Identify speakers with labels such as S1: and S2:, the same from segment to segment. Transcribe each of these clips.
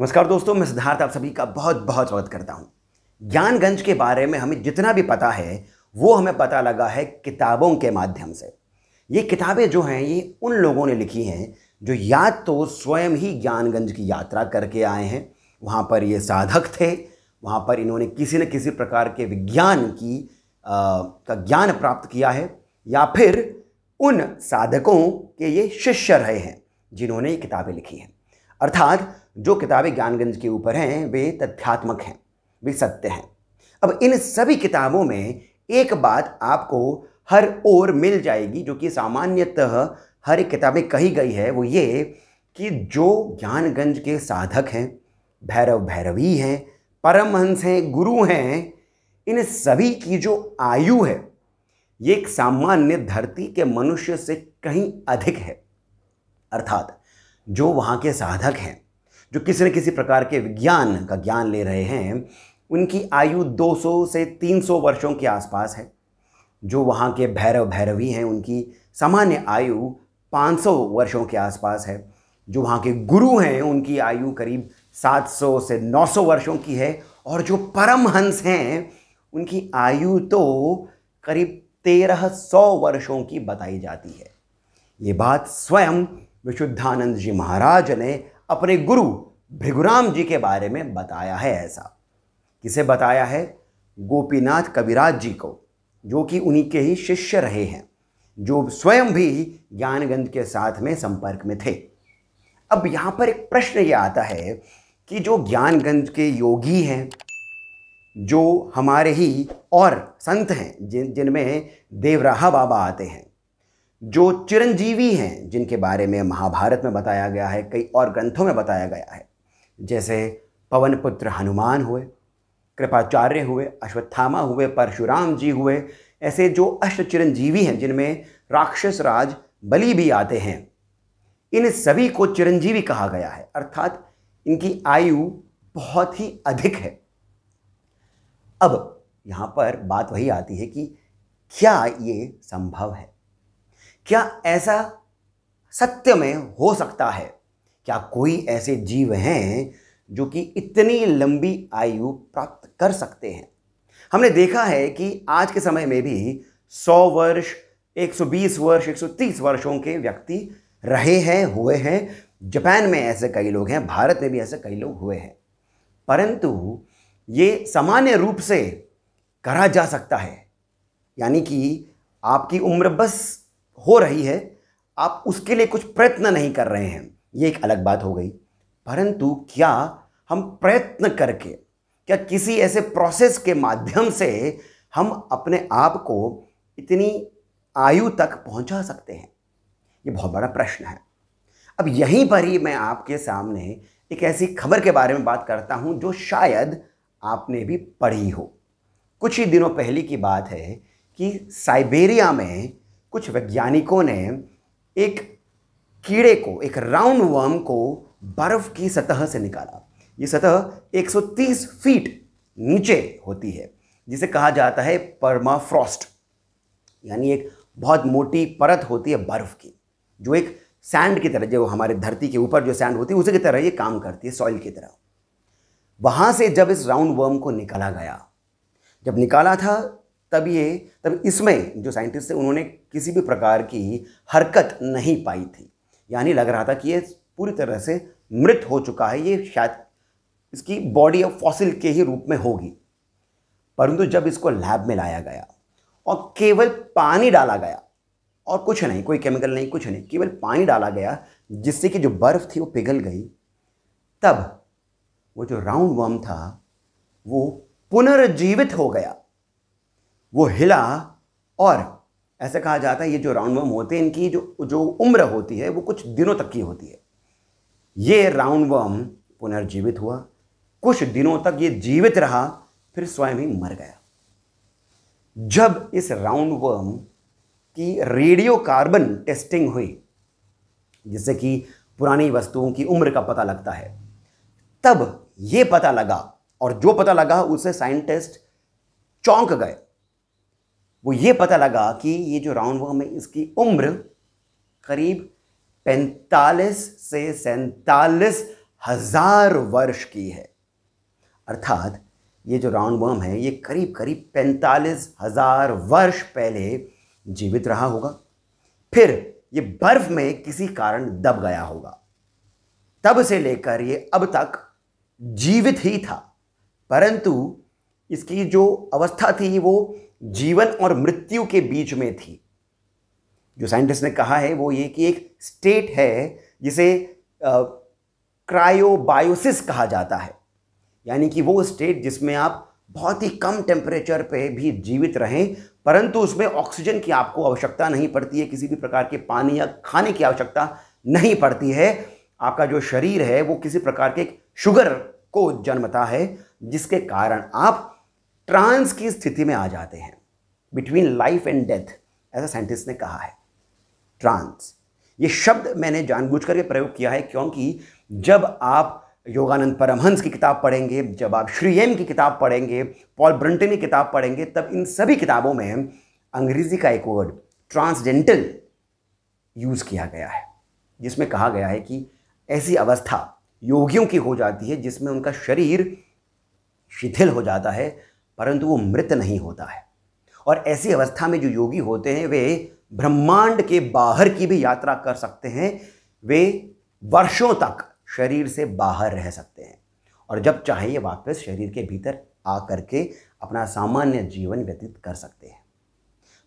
S1: नमस्कार दोस्तों मैं सिद्धार्थ आप सभी का बहुत बहुत स्वागत करता हूँ ज्ञानगंज के बारे में हमें जितना भी पता है वो हमें पता लगा है किताबों के माध्यम से ये किताबें जो हैं ये उन लोगों ने लिखी हैं जो या तो स्वयं ही ज्ञानगंज की यात्रा करके आए हैं वहाँ पर ये साधक थे वहाँ पर इन्होंने किसी न किसी प्रकार के विज्ञान की आ, का ज्ञान प्राप्त किया है या फिर उन साधकों के ये शिष्य रहे हैं जिन्होंने ये किताबें लिखी हैं अर्थात जो किताबें ज्ञानगंज के ऊपर हैं वे तथ्यात्मक हैं वे सत्य हैं अब इन सभी किताबों में एक बात आपको हर ओर मिल जाएगी जो कि सामान्यतः हर एक किताब में कही गई है वो ये कि जो ज्ञानगंज के साधक हैं भैरव भैरवी हैं परमहंस हैं गुरु हैं इन सभी की जो आयु है ये एक सामान्य धरती के मनुष्य से कहीं अधिक है अर्थात जो वहाँ के साधक हैं जो किसी न किसी प्रकार के विज्ञान का ज्ञान ले रहे हैं उनकी आयु 200 से 300 वर्षों के आसपास है जो वहाँ के भैरव भैरवी हैं उनकी सामान्य आयु 500 वर्षों के आसपास है जो वहाँ के गुरु हैं उनकी आयु करीब 700 से 900 वर्षों की है और जो परमहंस हैं उनकी आयु तो करीब 1300 वर्षों की बताई जाती है ये बात स्वयं विशुद्धानंद जी महाराज ने अपने गुरु भृगुराम जी के बारे में बताया है ऐसा किसे बताया है गोपीनाथ कविराज जी को जो कि उन्हीं के ही शिष्य रहे हैं जो स्वयं भी ज्ञानगंध के साथ में संपर्क में थे अब यहाँ पर एक प्रश्न ये आता है कि जो ज्ञानगंज के योगी हैं जो हमारे ही और संत हैं जिन जिनमें देवराहा बाबा आते हैं जो चिरंजीवी हैं जिनके बारे में महाभारत में बताया गया है कई और ग्रंथों में बताया गया है जैसे पवन पुत्र हनुमान हुए कृपाचार्य हुए अश्वत्थामा हुए परशुराम जी हुए ऐसे जो अष्ट चिरंजीवी हैं जिनमें राक्षस राज बलि भी आते हैं इन सभी को चिरंजीवी कहा गया है अर्थात इनकी आयु बहुत ही अधिक है अब यहाँ पर बात वही आती है कि क्या ये संभव है क्या ऐसा सत्य में हो सकता है क्या कोई ऐसे जीव हैं जो कि इतनी लंबी आयु प्राप्त कर सकते हैं हमने देखा है कि आज के समय में भी 100 वर्ष 120 वर्ष 130 वर्षों के व्यक्ति रहे हैं हुए हैं जापान में ऐसे कई लोग हैं भारत में भी ऐसे कई लोग हुए हैं परंतु ये सामान्य रूप से करा जा सकता है यानी कि आपकी उम्र बस हो रही है आप उसके लिए कुछ प्रयत्न नहीं कर रहे हैं ये एक अलग बात हो गई परंतु क्या हम प्रयत्न करके क्या किसी ऐसे प्रोसेस के माध्यम से हम अपने आप को इतनी आयु तक पहुंचा सकते हैं ये बहुत बड़ा प्रश्न है अब यहीं पर ही मैं आपके सामने एक ऐसी खबर के बारे में बात करता हूं जो शायद आपने भी पढ़ी हो कुछ ही दिनों पहले की बात है कि साइबेरिया में कुछ वैज्ञानिकों ने एक कीड़े को एक राउंड वर्म को बर्फ़ की सतह से निकाला ये सतह 130 फीट नीचे होती है जिसे कहा जाता है परमाफ्रॉस्ट यानी एक बहुत मोटी परत होती है बर्फ़ की जो एक सैंड की तरह जो हमारे धरती के ऊपर जो सैंड होती है उसी की तरह ये काम करती है सॉइल की तरह वहाँ से जब इस राउंड वर्म को निकाला गया जब निकाला था तब ये तब इसमें जो साइंटिस्ट थे उन्होंने किसी भी प्रकार की हरकत नहीं पाई थी यानी लग रहा था कि ये पूरी तरह से मृत हो चुका है ये शायद इसकी बॉडी ऑफ फॉसिल के ही रूप में होगी परंतु जब इसको लैब में लाया गया और केवल पानी डाला गया और कुछ नहीं कोई केमिकल नहीं कुछ नहीं केवल पानी डाला गया जिससे कि जो बर्फ़ थी वो पिघल गई तब वो जो राउंड वर्म था वो पुनर्जीवित हो गया वो हिला और ऐसे कहा जाता है ये जो राउंड वर्म होते हैं इनकी जो जो उम्र होती है वो कुछ दिनों तक की होती है ये राउंड वर्म पुनर्जीवित हुआ कुछ दिनों तक ये जीवित रहा फिर स्वयं ही मर गया जब इस राउंड वर्म की रेडियो कार्बन टेस्टिंग हुई जिससे कि पुरानी वस्तुओं की उम्र का पता लगता है तब ये पता लगा और जो पता लगा उसे साइंटिस्ट चौंक गए वो ये पता लगा कि ये जो राउंड वर्म है इसकी उम्र करीब पैंतालीस से सैतालीस हजार वर्ष की है अर्थात ये जो राउंड वर्म है ये करीब करीब पैंतालीस हजार वर्ष पहले जीवित रहा होगा फिर ये बर्फ में किसी कारण दब गया होगा तब से लेकर ये अब तक जीवित ही था परंतु इसकी जो अवस्था थी वो जीवन और मृत्यु के बीच में थी जो साइंटिस्ट ने कहा है वो ये कि एक स्टेट है जिसे क्रायोबायोसिस कहा जाता है यानी कि वो स्टेट जिसमें आप बहुत ही कम टेम्परेचर पे भी जीवित रहें परंतु उसमें ऑक्सीजन की आपको आवश्यकता नहीं पड़ती है किसी भी प्रकार के पानी या खाने की आवश्यकता नहीं पड़ती है आपका जो शरीर है वो किसी प्रकार के शुगर को जन्मता है जिसके कारण आप ट्रांस की स्थिति में आ जाते हैं बिटवीन लाइफ एंड डेथ ऐसा साइंटिस्ट ने कहा है ट्रांस ये शब्द मैंने जानबूझ करके प्रयोग किया है क्योंकि जब आप योगानंद परमहंस की किताब पढ़ेंगे जब आप श्री एम की किताब पढ़ेंगे पॉल ब्रंटन की किताब पढ़ेंगे तब इन सभी किताबों में अंग्रेजी का एक वर्ड ट्रांसजेंटल यूज़ किया गया है जिसमें कहा गया है कि ऐसी अवस्था योगियों की हो जाती है जिसमें उनका शरीर शिथिल हो जाता है परंतु वो मृत नहीं होता है और ऐसी अवस्था में जो योगी होते हैं वे ब्रह्मांड के बाहर की भी यात्रा कर सकते हैं वे वर्षों तक शरीर से बाहर रह सकते हैं और जब चाहिए वापस शरीर के भीतर आ करके अपना सामान्य जीवन व्यतीत कर सकते हैं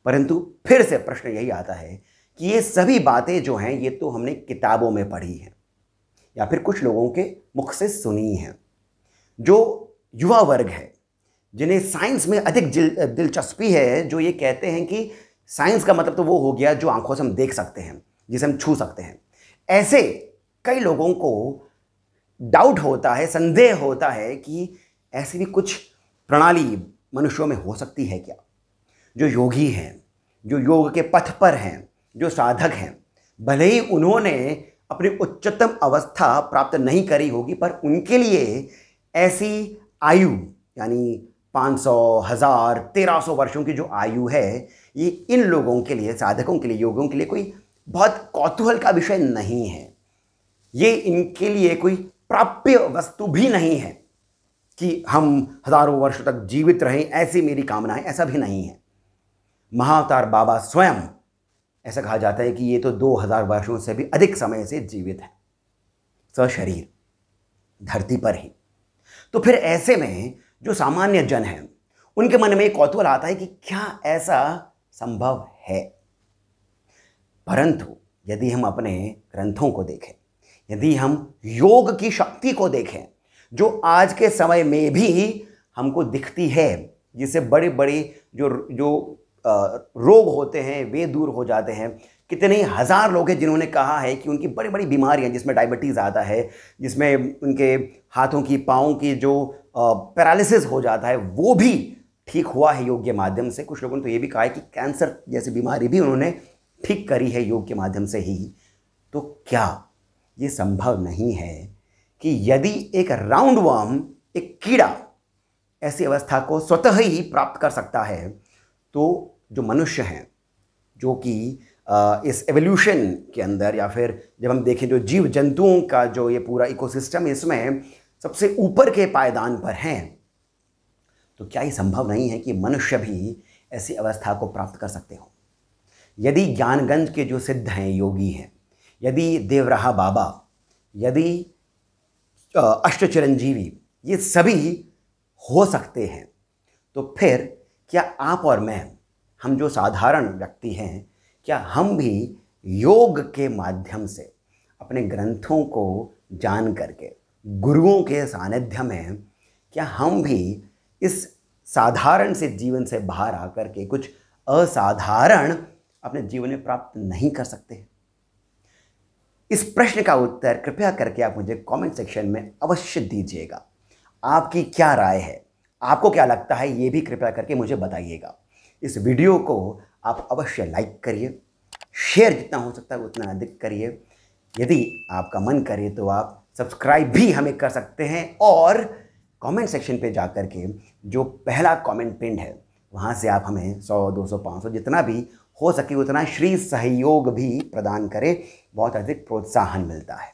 S1: परंतु फिर से प्रश्न यही आता है कि ये सभी बातें जो हैं ये तो हमने किताबों में पढ़ी हैं या फिर कुछ लोगों के मुख से सुनी हैं जो युवा वर्ग है जिन्हें साइंस में अधिक दिलचस्पी है जो ये कहते हैं कि साइंस का मतलब तो वो हो गया जो आंखों से हम देख सकते हैं जिसे हम छू सकते हैं ऐसे कई लोगों को डाउट होता है संदेह होता है कि ऐसी भी कुछ प्रणाली मनुष्यों में हो सकती है क्या जो योगी हैं जो योग के पथ पर हैं जो साधक हैं भले ही उन्होंने अपनी उच्चतम अवस्था प्राप्त नहीं करी होगी पर उनके लिए ऐसी आयु यानी पाँच सौ हज़ार तेरह सौ वर्षों की जो आयु है ये इन लोगों के लिए साधकों के लिए योगों के लिए कोई बहुत कौतूहल का विषय नहीं है ये इनके लिए कोई प्राप्य वस्तु भी नहीं है कि हम हजारों वर्षों तक जीवित रहें ऐसी मेरी कामना है ऐसा भी नहीं है महावतार बाबा स्वयं ऐसा कहा जाता है कि ये तो दो हजार वर्षों से भी अधिक समय से जीवित है सशरीर धरती पर ही तो फिर ऐसे में जो सामान्य जन है उनके मन में एक कौतूहल आता है कि क्या ऐसा संभव है परंतु यदि हम अपने ग्रंथों को देखें यदि हम योग की शक्ति को देखें जो आज के समय में भी हमको दिखती है जिससे बड़े बड़े जो जो रोग होते हैं वे दूर हो जाते हैं कितने हज़ार लोग हैं जिन्होंने कहा है कि उनकी बड़ी बड़ी बीमारियां जिसमें डायबिटीज़ आता है जिसमें उनके हाथों की पाँव की जो पैरालिसिस हो जाता है वो भी ठीक हुआ है योग के माध्यम से कुछ लोगों ने तो ये भी कहा है कि कैंसर जैसी बीमारी भी उन्होंने ठीक करी है योग के माध्यम से ही तो क्या ये संभव नहीं है कि यदि एक राउंड वर्म एक कीड़ा ऐसी अवस्था को स्वतः ही प्राप्त कर सकता है तो जो मनुष्य हैं जो कि इस एवोल्यूशन के अंदर या फिर जब हम देखें जो जीव जंतुओं का जो ये पूरा इकोसिस्टम इसमें सबसे ऊपर के पायदान पर हैं तो क्या ये संभव नहीं है कि मनुष्य भी ऐसी अवस्था को प्राप्त कर सकते हो यदि ज्ञानगंज के जो सिद्ध हैं योगी हैं यदि देवराहा बाबा यदि अष्टचिरंजीवी ये सभी हो सकते हैं तो फिर क्या आप और मैं हम जो साधारण व्यक्ति हैं क्या हम भी योग के माध्यम से अपने ग्रंथों को जान करके गुरुओं के सानिध्य में क्या हम भी इस साधारण से जीवन से बाहर आकर के कुछ असाधारण अपने जीवन में प्राप्त नहीं कर सकते इस प्रश्न का उत्तर कृपया करके आप मुझे कमेंट सेक्शन में अवश्य दीजिएगा आपकी क्या राय है आपको क्या लगता है ये भी कृपया करके मुझे बताइएगा इस वीडियो को आप अवश्य लाइक करिए शेयर जितना हो सकता है उतना अधिक करिए यदि आपका मन करे तो आप सब्सक्राइब भी हमें कर सकते हैं और कमेंट सेक्शन पे जा कर के जो पहला कमेंट पिंड है वहाँ से आप हमें 100, 200, 500 जितना भी हो सके उतना श्री सहयोग भी प्रदान करें बहुत अधिक प्रोत्साहन मिलता है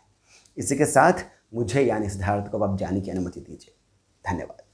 S1: इसी के साथ मुझे यानी सिद्धार्थ को अब जाने की अनुमति दीजिए धन्यवाद